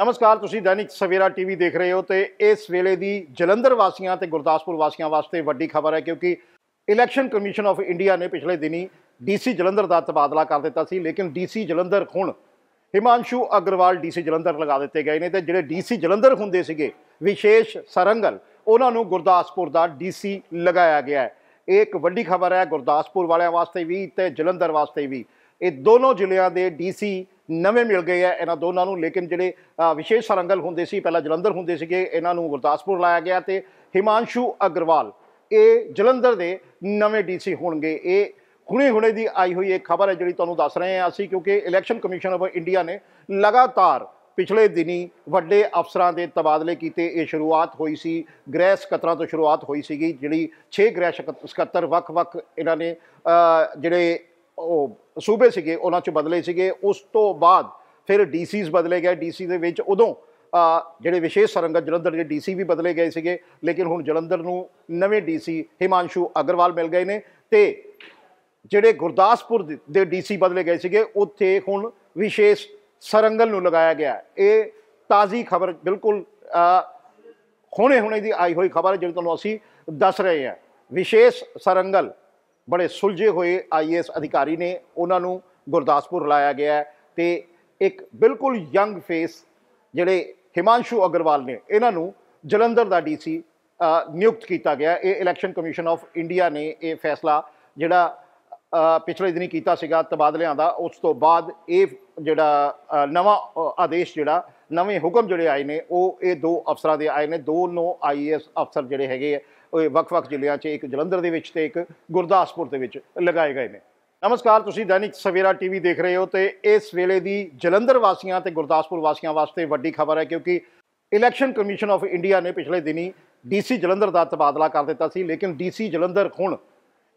ਨਮਸਕਾਰ ਤੁਸੀਂ ਦੈਨਿਕ ਸਵੇਰਾ ਟੀਵੀ ਦੇਖ ਰਹੇ ਹੋ ਤੇ ਇਸ ਵੇਲੇ ਦੀ ਜਲੰਧਰ ਵਾਸੀਆਂ ਤੇ ਗੁਰਦਾਸਪੁਰ ਵਾਸੀਆਂ ਵਾਸਤੇ ਵੱਡੀ ਖਬਰ ਹੈ ਕਿਉਂਕਿ ਇਲੈਕਸ਼ਨ ਕਮਿਸ਼ਨ ਆਫ ਇੰਡੀਆ ਨੇ ਪਿਛਲੇ ਦਿਨੀ ਡੀਸੀ ਜਲੰਧਰ ਦਾ ਤਬਾਦਲਾ ਕਰ ਦਿੱਤਾ ਸੀ ਲੇਕਿਨ ਡੀਸੀ ਜਲੰਧਰ ਹੁਣ ਹਿਮਾਂਸ਼ੂ ਅਗਰਵਾਲ ਡੀਸੀ ਜਲੰਧਰ ਲਗਾ ਦਿੱਤੇ ਗਏ ਨੇ ਤੇ ਜਿਹੜੇ ਡੀਸੀ ਜਲੰਧਰ ਹੁੰਦੇ ਸੀਗੇ ਵਿਸ਼ੇਸ਼ ਸਰੰਗਲ ਉਹਨਾਂ ਨੂੰ ਗੁਰਦਾਸਪੁਰ ਦਾ ਡੀਸੀ ਲਗਾਇਆ ਗਿਆ ਹੈ ਇਹ ਇੱਕ ਵੱਡੀ ਖਬਰ ਹੈ ਗੁਰਦਾਸਪੁਰ ਵਾਲਿਆਂ ਵਾਸਤੇ ਵੀ ਤੇ ਜਲੰਧਰ ਵਾਸਤੇ ਵੀ ਇਹ ਦੋਨੋਂ ਜ਼ਿਲ੍ਹਿਆਂ ਦੇ ਡੀਸੀ ਨਵੇਂ ਮਿਲ ਗਏ ਆ ਇਹਨਾਂ ਦੋਨਾਂ ਨੂੰ ਲੇਕਿਨ ਜਿਹੜੇ ਵਿਸ਼ੇਸ਼ ਸਰੰਗਲ ਹੁੰਦੇ ਸੀ ਪਹਿਲਾਂ ਜਲੰਧਰ ਹੁੰਦੇ ਸੀਗੇ ਇਹਨਾਂ ਨੂੰ ਗੁਰਦਾਸਪੁਰ ਲਾਇਆ ਗਿਆ ਤੇ ਹਿਮਾਂਸ਼ੂ ਅਗਰਵਾਲ ਇਹ ਜਲੰਧਰ ਦੇ ਨਵੇਂ ਡੀਸੀ ਹੋਣਗੇ ਇਹ ਹੁਣੇ-ਹੁਣੇ ਦੀ ਆਈ ਹੋਈ ਇਹ ਖਬਰ ਹੈ ਜਿਹੜੀ ਤੁਹਾਨੂੰ ਦੱਸ ਰਹੇ ਹਾਂ ਅਸੀਂ ਕਿਉਂਕਿ ਇਲੈਕਸ਼ਨ ਕਮਿਸ਼ਨ ਆਫ ਇੰਡੀਆ ਨੇ ਲਗਾਤਾਰ ਪਿਛਲੇ ਦਿਨੀ ਵੱਡੇ ਅਫਸਰਾਂ ਦੇ ਤਬਾਦਲੇ ਕੀਤੇ ਇਹ ਸ਼ੁਰੂਆਤ ਹੋਈ ਸੀ ਗ੍ਰਹਿ ਕਤਰਾ ਤੋਂ ਸ਼ੁਰੂਆਤ ਹੋਈ ਸੀਗੀ ਜਿਹੜੀ 6 ਗ੍ਰਹਿ ਸਕੱਤਰ ਵੱਖ-ਵੱਖ ਇਹਨਾਂ ਨੇ ਜਿਹੜੇ ਉਹ ਸੂਬੇ ਸੀਗੇ ਉਹਨਾਂ 'ਚ ਬਦਲੇ ਸੀਗੇ ਉਸ ਤੋਂ ਬਾਅਦ ਫਿਰ ਡੀਸੀਸ ਬਦਲੇ ਗਏ ਡੀਸੀ ਦੇ ਵਿੱਚ ਉਦੋਂ ਜਿਹੜੇ ਵਿਸ਼ੇਸ਼ ਸਰੰਗਤ ਜਲੰਧਰ ਦੇ ਡੀਸੀ ਵੀ ਬਦਲੇ ਗਏ ਸੀਗੇ ਲੇਕਿਨ ਹੁਣ ਜਲੰਧਰ ਨੂੰ ਨਵੇਂ ਡੀਸੀ ਹਿਮਾਂਸ਼ੂ ਅਗਰਵਾਲ ਮਿਲ ਗਏ ਨੇ ਤੇ ਜਿਹੜੇ ਗੁਰਦਾਸਪੁਰ ਦੇ ਡੀਸੀ ਬਦਲੇ ਗਏ ਸੀਗੇ ਉੱਥੇ ਹੁਣ ਵਿਸ਼ੇਸ਼ ਸਰੰਗਲ ਨੂੰ ਲਗਾਇਆ ਗਿਆ ਇਹ ਤਾਜ਼ੀ ਖਬਰ ਬਿਲਕੁਲ ਹੁਣੇ ਹੁਣੇ ਦੀ ਆਈ ਹੋਈ ਖਬਰ ਜਿਹੜੀ ਤੁਹਾਨੂੰ ਅਸੀਂ ਦੱਸ ਰਹੇ ਹਾਂ ਵਿਸ਼ੇਸ਼ ਸਰੰਗਲ ਬੜੇ ਸੁਲਝੇ ਹੋਏ ਆਈਐਸ ਅਧਿਕਾਰੀ ਨੇ ਉਹਨਾਂ ਨੂੰ ਗੁਰਦਾਸਪੁਰ ਲਾਇਆ ਗਿਆ ਤੇ ਇੱਕ ਬਿਲਕੁਲ ਯੰਗ ਫੇਸ ਜਿਹੜੇ ਹਿਮਾਂਸ਼ੂ ਅਗਰਵਾਲ ਨੇ ਇਹਨਾਂ ਨੂੰ ਜਲੰਧਰ ਦਾ ਡੀਸੀ ਨਿਯੁਕਤ ਕੀਤਾ ਗਿਆ ਇਹ ਇਲੈਕਸ਼ਨ ਕਮਿਸ਼ਨ ਆਫ ਇੰਡੀਆ ਨੇ ਇਹ ਫੈਸਲਾ ਜਿਹੜਾ ਪਿਛਲੇ ਦਿਨੀ ਕੀਤਾ ਸੀਗਾ ਤਬਾਦਲਿਆਂ ਦਾ ਉਸ ਤੋਂ ਬਾਅਦ ਇਹ ਜਿਹੜਾ ਨਵਾਂ ਆਦੇਸ਼ ਜਿਹੜਾ ਨਵੇਂ ਹੁਕਮ ਜਿਹੜੇ ਆਏ ਨੇ ਉਹ ਇਹ ਦੋ ਅਫਸਰਾਂ ਦੇ ਆਏ ਨੇ ਦੋ ਨੋ ਆਈਐਸ ਅਫਸਰ ਜਿਹੜੇ ਹੈਗੇ ਆ ਵੱਖ-ਵੱਖ ਜ਼ਿਲ੍ਹਿਆਂ 'ਚ ਇੱਕ ਜਲੰਧਰ ਦੇ ਵਿੱਚ ਤੇ ਇੱਕ ਗੁਰਦਾਸਪੁਰ ਦੇ ਵਿੱਚ ਲਗਾਏ ਗਏ ਨੇ ਨਮਸਕਾਰ ਤੁਸੀਂ ਦੈਨਿਕ ਸਵੇਰਾ ਟੀਵੀ ਦੇਖ ਰਹੇ ਹੋ ਤੇ ਇਸ ਵੇਲੇ ਦੀ ਜਲੰਧਰ ਵਾਸੀਆਂ ਤੇ ਗੁਰਦਾਸਪੁਰ ਵਾਸੀਆਂ ਵਾਸਤੇ ਵੱਡੀ ਖਬਰ ਹੈ ਕਿਉਂਕਿ ਇਲੈਕਸ਼ਨ ਕਮਿਸ਼ਨ ਆਫ ਇੰਡੀਆ ਨੇ ਪਿਛਲੇ ਦਿਨੀ ਡੀਸੀ ਜਲੰਧਰ ਦਾ ਤਬਾਦਲਾ ਕਰ ਦਿੱਤਾ ਸੀ ਲੇਕਿਨ ਡੀਸੀ ਜਲੰਧਰ ਹੁਣ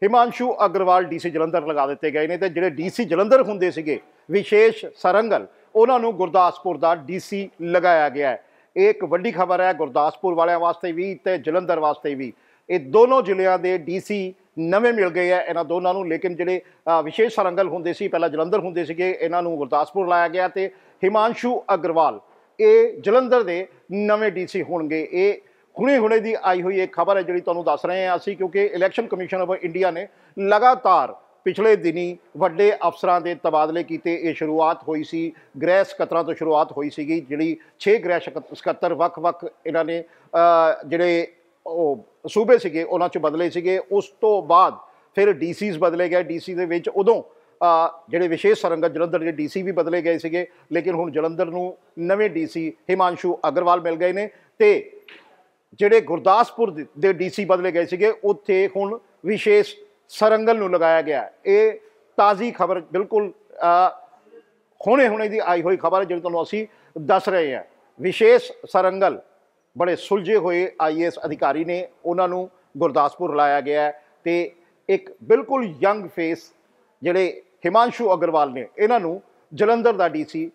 ਹਿਮਾਂਸ਼ੂ ਅਗਰਵਾਲ ਡੀਸੀ ਜਲੰਧਰ ਲਗਾ ਦਿੱਤੇ ਗਏ ਨੇ ਤੇ ਜਿਹੜੇ ਡੀਸੀ ਜਲੰਧਰ ਹੁੰਦੇ ਸੀਗੇ ਵਿਸ਼ੇਸ਼ ਸਰੰਗਲ ਉਹਨਾਂ ਨੂੰ ਗੁਰਦਾਸਪੁਰ ਦਾ ਡੀਸੀ ਲਗਾਇਆ ਗਿਆ ਹੈ ਇਹ ਇੱਕ ਵੱਡੀ ਖਬਰ ਹੈ ਗੁਰਦਾਸਪੁਰ ਵਾਲਿਆਂ ਵਾਸਤੇ ਵੀ ਤੇ ਜਲੰਧਰ ਵਾਸਤੇ ਵੀ ਇਹ ਦੋਨੋਂ ਜ਼ਿਲ੍ਹਿਆਂ ਦੇ ਡੀਸੀ ਨਵੇਂ ਮਿਲ ਗਏ ਆ ਇਹਨਾਂ ਦੋਨਾਂ ਨੂੰ ਲੇਕਿਨ ਜਿਹੜੇ ਵਿਸ਼ੇਸ਼ ਸਰੰਗਲ ਹੁੰਦੇ ਸੀ ਪਹਿਲਾਂ ਜਲੰਧਰ ਹੁੰਦੇ ਸੀਗੇ ਇਹਨਾਂ ਨੂੰ ਗੁਰਦਾਸਪੁਰ ਲਾਇਆ ਗਿਆ ਤੇ ਹਿਮਾਂਸ਼ੂ ਅਗਰਵਾਲ ਇਹ ਜਲੰਧਰ ਦੇ ਨਵੇਂ ਡੀਸੀ ਹੋਣਗੇ ਇਹ ਹੁਣੇ-ਹੁਣੇ ਦੀ ਆਈ ਹੋਈ ਇੱਕ ਖਬਰ ਹੈ ਜਿਹੜੀ ਤੁਹਾਨੂੰ ਦੱਸ ਰਹੇ ਹਾਂ ਅਸੀਂ ਕਿਉਂਕਿ ਇਲੈਕਸ਼ਨ ਕਮਿਸ਼ਨ ਆਫ ਇੰਡੀਆ ਨੇ ਲਗਾਤਾਰ ਪਿਛਲੇ ਦਿਨੀ ਵੱਡੇ ਅਫਸਰਾਂ ਦੇ ਤਬਾਦਲੇ ਕੀਤੇ ਇਹ ਸ਼ੁਰੂਆਤ ਹੋਈ ਸੀ ਗ੍ਰਹਿ ਸਕੱਤਰਾਂ ਤੋਂ ਸ਼ੁਰੂਆਤ ਹੋਈ ਸੀਗੀ ਜਿਹੜੀ 6 ਗ੍ਰਹਿ ਸਕੱਤਰ ਵੱਖ-ਵੱਖ ਇਹਨਾਂ ਨੇ ਜਿਹੜੇ ਉਹ ਸੂਬੇ ਸੀਗੇ ਉਹਨਾਂ 'ਚ ਬਦਲੇ ਸੀਗੇ ਉਸ ਤੋਂ ਬਾਅਦ ਫਿਰ ਡੀਸੀਸ ਬਦਲੇ ਗਏ ਡੀਸੀ ਦੇ ਵਿੱਚ ਉਦੋਂ ਜਿਹੜੇ ਵਿਸ਼ੇਸ਼ ਸਰੰਗਤ ਜਲੰਧਰ ਦੇ ਡੀਸੀ ਵੀ ਬਦਲੇ ਗਏ ਸੀਗੇ ਲੇਕਿਨ ਹੁਣ ਜਲੰਧਰ ਨੂੰ ਨਵੇਂ ਡੀਸੀ ਹਿਮਾਂਸ਼ੂ ਅਗਰਵਾਲ ਮਿਲ ਗਏ ਨੇ ਤੇ ਜਿਹੜੇ ਗੁਰਦਾਸਪੁਰ ਦੇ ਡੀਸੀ ਬਦਲੇ ਗਏ ਸੀਗੇ ਉੱਥੇ ਹੁਣ ਵਿਸ਼ੇਸ਼ ਸਰੰਗਲ ਨੂੰ ਲਗਾਇਆ ਗਿਆ ਇਹ ਤਾਜ਼ੀ ਖਬਰ ਬਿਲਕੁਲ ਹੁਣੇ ਹੁਣੇ ਦੀ ਆਈ ਹੋਈ ਖਬਰ ਜਿਹੜੀ ਤੁਹਾਨੂੰ ਅਸੀਂ ਦੱਸ ਰਹੇ ਹਾਂ ਵਿਸ਼ੇਸ਼ ਸਰੰਗਲ ਬੜੇ ਸੁਲਝੇ ਹੋਏ ਆਈਐਸ ਅਧਿਕਾਰੀ ਨੇ ਉਹਨਾਂ ਨੂੰ ਗੁਰਦਾਸਪੁਰ ਲਾਇਆ ਗਿਆ ਤੇ ਇੱਕ ਬਿਲਕੁਲ ਯੰਗ ਫੇਸ ਜਿਹੜੇ ਹਿਮਾਂਸ਼ੂ ਅਗਰਵਾਲ ਨੇ ਇਹਨਾਂ ਨੂੰ ਜਲੰਧਰ ਦਾ ਡੀਸੀ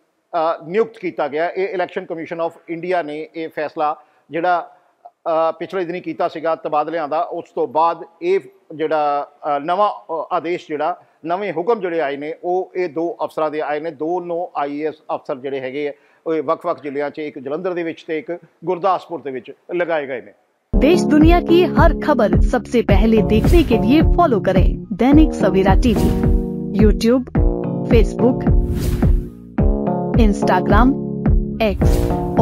ਨਿਯੁਕਤ ਕੀਤਾ ਗਿਆ ਇਹ ਇਲੈਕਸ਼ਨ ਕਮਿਸ਼ਨ ਆਫ ਇੰਡੀਆ ਨੇ ਇਹ ਫੈਸਲਾ ਜਿਹੜਾ ਪਿਛਲੇ ਦਿਨੀ ਕੀਤਾ ਸੀਗਾ ਤਬਾਦਲਿਆਂ ਦਾ ਉਸ ਤੋਂ ਬਾਅਦ ਇਹ ਜਿਹੜਾ ਨਵਾਂ ਆਦੇਸ਼ ਜਿਹੜਾ ਨਵੇਂ ਹੁਕਮ ਜਿਹੜੇ ਆਏ ਨੇ ਉਹ ਇਹ ਦੋ ਅਫਸਰਾਂ ਦੇ ਆਏ ਨੇ ਦੋਨੋਂ ਆਈਐਸ ਅਫਸਰ ਜਿਹੜੇ ਹੈਗੇ ਆ ਉਹ ਵੱਖ-ਵੱਖ ਜ਼ਿਲ੍ਹਿਆਂ 'ਚ ਇੱਕ ਜਲੰਧਰ ਦੇ ਵਿੱਚ ਤੇ ਇੱਕ ਗੁਰਦਾਸਪੁਰ ਦੇ ਵਿੱਚ ਲਗਾਏ ਗਏ ਨੇ देश दुनिया की हर खबर सबसे पहले देखने के लिए फॉलो करें Dainik Savera TV YouTube Facebook Instagram X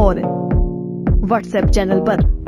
और व्हाट्सएप चैनल पर।